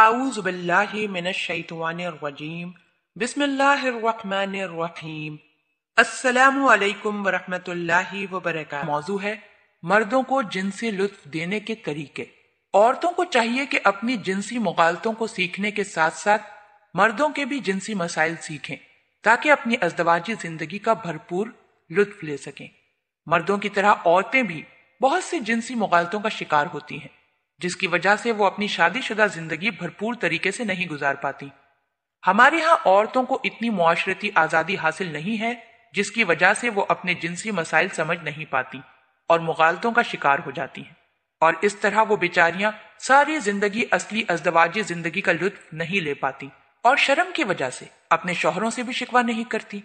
आऊज़बिल्लाशवानरजीम मौजू है मर्दों को जिनसी लुत्फ देने के तरीके औरतों को चाहिए की अपनी जिनसी मुगालतों को सीखने के साथ साथ मर्दों के भी जिनसी मसाइल सीखे ताकि अपनी अजदवाजी जिंदगी का भरपूर लुत्फ ले सकें मर्दों की तरह औरतें भी बहुत सी जिनसी मुगालतों का शिकार होती हैं जिसकी वजह से वो अपनी शादीशुदा जिंदगी भरपूर तरीके से नहीं गुजार पाती हमारे यहाँ औरतों को इतनी मुआशरती आज़ादी हासिल नहीं है जिसकी वजह से वो अपने जिनसी मसाइल समझ नहीं पाती और मुगालतों का शिकार हो जाती हैं और इस तरह वो बेचारियां सारी जिंदगी असली अजदवाजी जिंदगी का लुत्फ नहीं ले पाती और शर्म की वजह से अपने शोहरों से भी शिकवा नहीं करती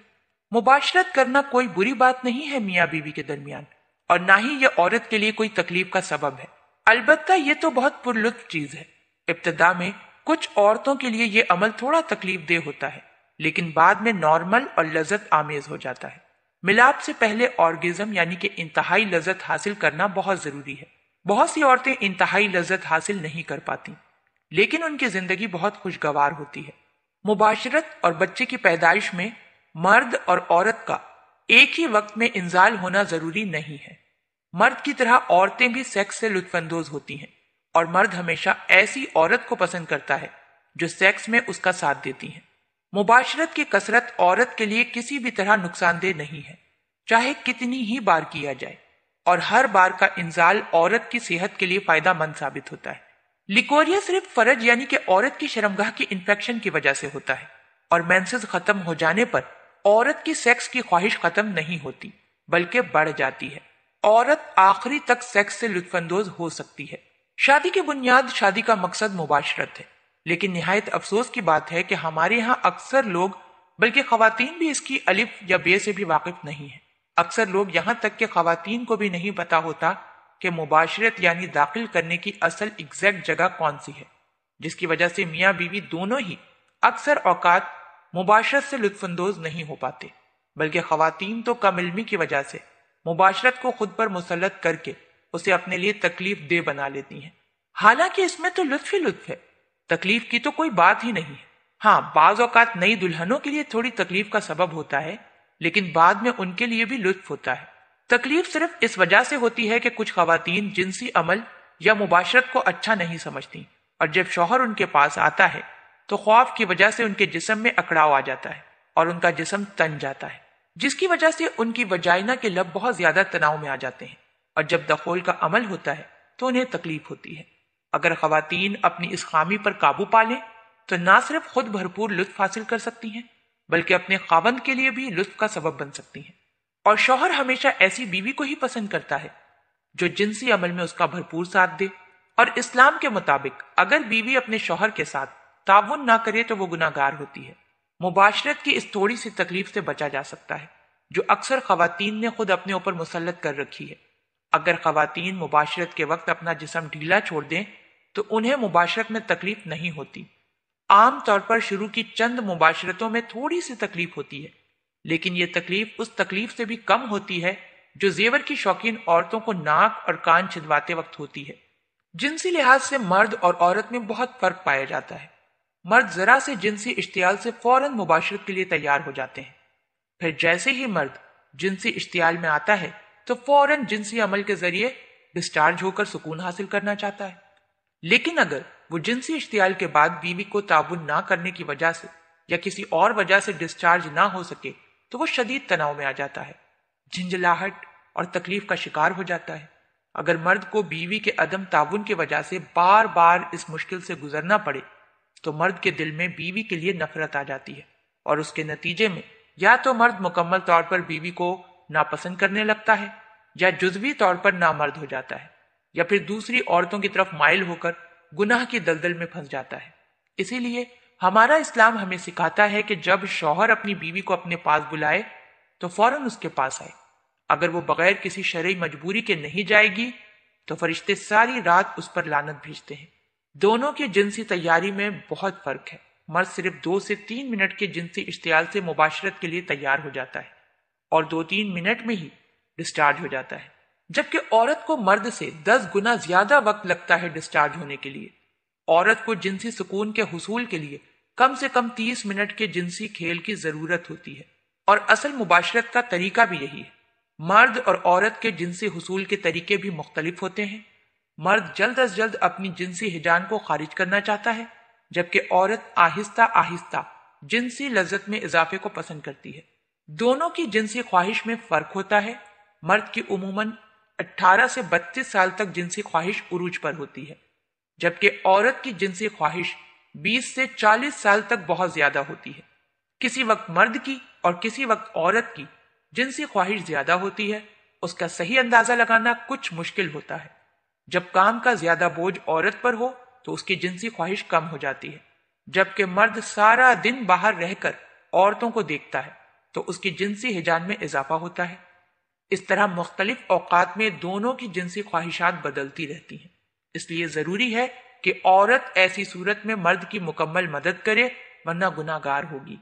मुबाशरत करना कोई बुरी बात नहीं है मियाँ बीवी के दरमियान और ना ही यह औरत के लिए कोई तकलीफ का सबब है अलबत्ता ये तो बहुत पुरलुत्फ चीज है इब्तदा में कुछ औरतों के लिए ये अमल थोड़ा तकलीफ देह होता है लेकिन बाद में नॉर्मल और लजत आमेज हो जाता है मिलाप से पहले ऑर्गेजम यानी कि इंतहाई लजत हासिल करना बहुत जरूरी है बहुत सी औरतें इंतहाई लजत हासिल नहीं कर पाती लेकिन उनकी जिंदगी बहुत खुशगवार होती है मुबाशरत और बच्चे की पैदाइश में मर्द और औरत का एक ही वक्त में इंजाल होना जरूरी नहीं है मर्द की तरह औरतें भी सेक्स से लुत्फानंदोज होती हैं और मर्द हमेशा ऐसी औरत को पसंद करता है जो सेक्स में उसका साथ देती है मुबाशरत की कसरत औरत के लिए किसी भी तरह नुकसानदेह नहीं है चाहे कितनी ही बार किया जाए और हर बार का इंजाल औरत की सेहत के लिए फायदा मंद साबित होता है लिकोरिया सिर्फ फर्ज यानी कि औरत की शर्मगाह की इन्फेक्शन की वजह से होता है और मैंसेज खत्म हो जाने पर औरत की सेक्स की ख्वाहिश खत्म नहीं होती बल्कि बढ़ जाती है औरत आखिरी तक सेक्स से लुत्फानंदोज हो सकती है शादी की बुनियाद शादी का मकसद मुबाशरत है लेकिन नहायत अफसोस की बात है कि हमारे यहाँ अक्सर लोग बल्कि खातन भी इसकी अलिफ या बे से भी वाकिफ नहीं है अक्सर लोग यहाँ तक के खातन को भी नहीं पता होता कि मुबाशरत यानी दाखिल करने की असल एग्जैक्ट जगह कौन सी है जिसकी वजह से मियाँ बीवी दोनों ही अक्सर औकात मुबाशरत से लुत्फानंदोज नहीं हो पाते बल्कि खातन तो कम इलमी की वजह से मुबाशरत को खुद पर मुसलत करके उसे अपने लिए तकलीफ दे बना लेती हैं हालांकि इसमें तो लुत्फ ही लुत्फ है तकलीफ की तो कोई बात ही नहीं है हाँ बाज औकात नई दुल्हनों के लिए थोड़ी तकलीफ का सबब होता है लेकिन बाद में उनके लिए भी लुत्फ होता है तकलीफ सिर्फ इस वजह से होती है कि कुछ खातन जिनसी अमल या मुबाशरत को अच्छा नहीं समझती और जब शोहर उनके पास आता है तो ख्वाब की वजह से उनके जिसम में अकड़ाव आ जाता है और उनका जिसम तन जाता है जिसकी वजह से उनकी वजाइना के लब बहुत ज्यादा तनाव में आ जाते हैं और जब दखोल का अमल होता है तो उन्हें तकलीफ होती है अगर खातन अपनी इस खामी पर काबू पा लें तो ना सिर्फ खुद भरपूर लुत्फ हासिल कर सकती हैं बल्कि अपने खावंद के लिए भी लुत्फ का सबब बन सकती हैं और शोहर हमेशा ऐसी बीवी को ही पसंद करता है जो जिनसी अमल में उसका भरपूर साथ दे और इस्लाम के मुताबिक अगर बीवी अपने शोहर के साथ ताउन ना करे तो वो गुनागार होती है मुबाशरत की इस थोड़ी सी तकलीफ से बचा जा सकता है जो अक्सर खातन ने खुद अपने ऊपर मुसलत कर रखी है अगर खातन मुबाशरत के वक्त अपना जिसम ढीला छोड़ दें तो उन्हें मुबाशरत में तकलीफ नहीं होती आम तौर पर शुरू की चंद मुबाशरतों में थोड़ी सी तकलीफ होती है लेकिन यह तकलीफ उस तकलीफ से भी कम होती है जो जेवर की शौकीन औरतों को नाक और कान छिदवाते वक्त होती है जिनसी लिहाज से मर्द और औरत में बहुत फर्क पाया जाता है मर्द जरा से जिनसी इश्तियाल से फौरन मुबाशरत के लिए तैयार हो जाते हैं फिर जैसे ही मर्द जिनसी इश्तियाल में आता है तो फौरन जिनसी अमल के जरिए डिस्चार्ज होकर सुकून हासिल करना चाहता है लेकिन अगर वो जिनसी इश्तियाल के बाद बीवी को ताबुन ना करने की वजह से या किसी और वजह से डिस्चार्ज ना हो सके तो वो शदीद तनाव में आ जाता है झिंझलाहट और तकलीफ का शिकार हो जाता है अगर मर्द को बीवी के अदम ताबुन की वजह से बार बार इस मुश्किल से गुजरना पड़े तो मर्द के दिल में बीवी के लिए नफरत आ जाती है और उसके नतीजे में या तो मर्द मुकम्मल तौर पर बीवी को नापसंद करने लगता है या जुजवी तौर पर नामर्द हो जाता है या फिर दूसरी औरतों की तरफ माइल होकर गुनाह की दलदल में फंस जाता है इसीलिए हमारा इस्लाम हमें सिखाता है कि जब शौहर अपनी बीवी को अपने पास बुलाए तो फौरन उसके पास आए अगर वो बगैर किसी शर्य मजबूरी के नहीं जाएगी तो फरिश्ते सारी रात उस पर लानत भेजते हैं दोनों की जिनसी तैयारी में बहुत फर्क है मर्द सिर्फ दो से तीन मिनट के जिनसी इश्तियाल से मुबाशरत के लिए तैयार हो जाता है और दो तीन मिनट में ही डिस्चार्ज हो जाता है जबकि औरत को मर्द से दस गुना ज्यादा वक्त लगता है डिस्चार्ज होने के लिए औरत को जिनसी सुकून के हसूल के लिए कम से कम तीस मिनट के जिनसी खेल की जरूरत होती है और असल मुबाशरत का तरीका भी यही है मर्द और औरत के जिनसी हसूल के तरीके भी मुख्तलिफ होते हैं मर्द जल्द अज जल्द अपनी जिनसी हिजान को खारिज करना चाहता है जबकि औरत आहिस्ता आहिस्ता जिनसी लज्जत में इजाफे को पसंद करती है दोनों की जिनसी ख्वाहिश में फर्क होता है मर्द की उमूमन 18 से 32 साल तक जिनसी ख्वाहिश उरूज पर होती है जबकि औरत की जिनसी ख्वाहिश 20 से 40 साल तक बहुत ज्यादा होती है किसी वक्त मर्द की और किसी वक्त औरत की जिनसी ख्वाहिश ज्यादा होती है उसका सही अंदाजा लगाना कुछ मुश्किल होता है जब काम का ज्यादा बोझ औरत पर हो तो उसकी जिनसी ख्वाहिश कम हो जाती है जबकि मर्द सारा दिन बाहर रहकर औरतों को देखता है तो उसकी जिनसी हिजान में इजाफा होता है इस तरह मुख्तलिफ अवकात में दोनों की जिनसी ख्वाहिशात बदलती रहती हैं इसलिए जरूरी है कि औरत ऐसी सूरत में मर्द की मुकम्मल मदद करे वरना गुनागार होगी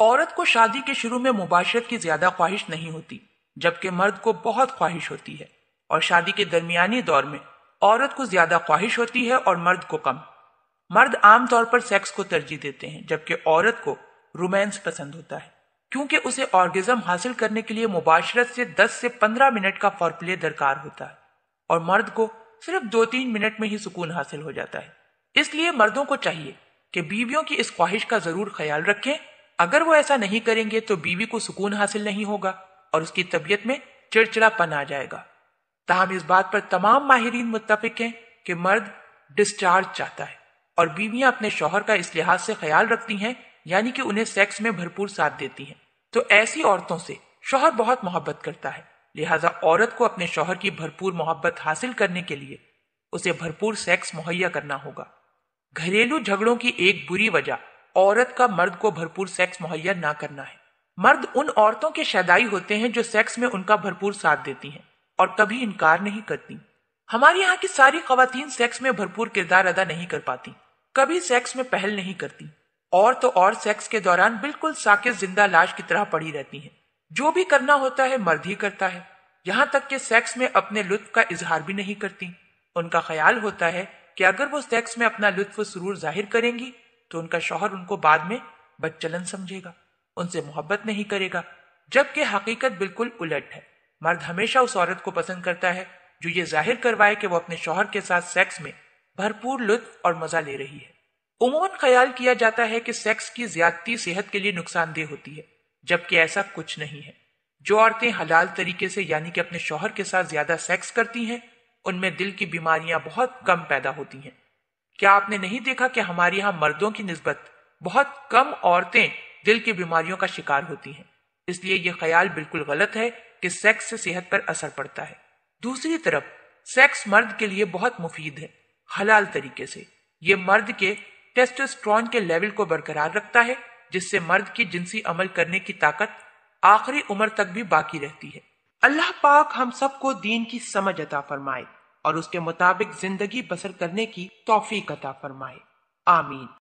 औरत को शादी के शुरू में मुबाशरत की ज्यादा ख्वाहिश नहीं होती जबकि मर्द को बहुत ख्वाहिश होती है और शादी के दरमियानी दौर में औरत को ज्यादा ख्वाहिश होती है और मर्द को कम मर्द आमतौर पर सेक्स को तरजीह देते हैं जबकि औरत को रोमांस पसंद होता है क्योंकि उसे ऑर्गेजम हासिल करने के लिए मुबाशरत से 10 से 15 मिनट का फॉरप्ले दरकार होता है और मर्द को सिर्फ दो तीन मिनट में ही सुकून हासिल हो जाता है इसलिए मर्दों को चाहिए कि बीवियों की इस ख्वाहिश का जरूर ख्याल रखें अगर वो ऐसा नहीं करेंगे तो बीवी को सुकून हासिल नहीं होगा और उसकी तबीयत में चिड़चिड़ापन आ जाएगा ताहम इस बात पर तमाम माहरीन मुतफिक हैं कि मर्द डिस्चार्ज चाहता है और बीवियां अपने शोहर का इस लिहाज से ख्याल रखती हैं यानी कि उन्हें सेक्स में भरपूर साथ देती हैं तो ऐसी औरतों से शोहर बहुत मोहब्बत करता है लिहाजा औरत को अपने शोहर की भरपूर मोहब्बत हासिल करने के लिए उसे भरपूर सेक्स मुहैया करना होगा घरेलू झगड़ों की एक बुरी वजह औरत का मर्द को भरपूर सेक्स मुहैया ना करना है मर्द उन औरतों के शदाई होते हैं जो सेक्स में उनका भरपूर साथ देती हैं और कभी इनकार नहीं करती हमारे यहाँ की सारी खातन सेक्स में भरपूर किरदार अदा नहीं कर पाती कभी सेक्स में पहल नहीं करती और तो और सेक्स के दौरान बिल्कुल साकेत जिंदा लाश की तरह पड़ी रहती है जो भी करना होता है मर्द ही करता है यहाँ तक कि सेक्स में अपने लुत्फ का इजहार भी नहीं करती उनका ख्याल होता है कि अगर वो सेक्स में अपना लुत्फ सुरूर जाहिर करेंगी तो उनका शोहर उनको बाद में बदचलन समझेगा उनसे मोहब्बत नहीं करेगा जबकि हकीकत बिल्कुल उलट है मर्द हमेशा उस औरत को पसंद करता है जो ये जाहिर करवाए कि वो अपने शोहर के साथ सेक्स में भरपूर लुत्फ और मजा ले रही है उमूमन ख्याल किया जाता है कि सेक्स की ज्यादती सेहत के लिए नुकसानदेह होती है जबकि ऐसा कुछ नहीं है जो औरतें हलाल तरीके से यानी कि अपने शोहर के साथ ज्यादा सेक्स करती हैं उनमें दिल की बीमारियां बहुत कम पैदा होती हैं क्या आपने नहीं देखा कि हमारे यहाँ मर्दों की नस्बत बहुत कम औरतें दिल की बीमारियों का शिकार होती हैं इसलिए यह ख्याल बिल्कुल गलत है कि सेक्स से सेहत पर असर पड़ता है दूसरी तरफ सेक्स मर्द के लिए बहुत मुफीद है हलाल तरीके से ये मर्द के टेस्टोस्ट्रॉन के लेवल को बरकरार रखता है जिससे मर्द की जिनसी अमल करने की ताकत आखिरी उम्र तक भी बाकी रहती है अल्लाह पाक हम सबको दीन की समझ अता फरमाए और उसके मुताबिक जिंदगी बसर करने की तोफीक अता फरमाए आमीन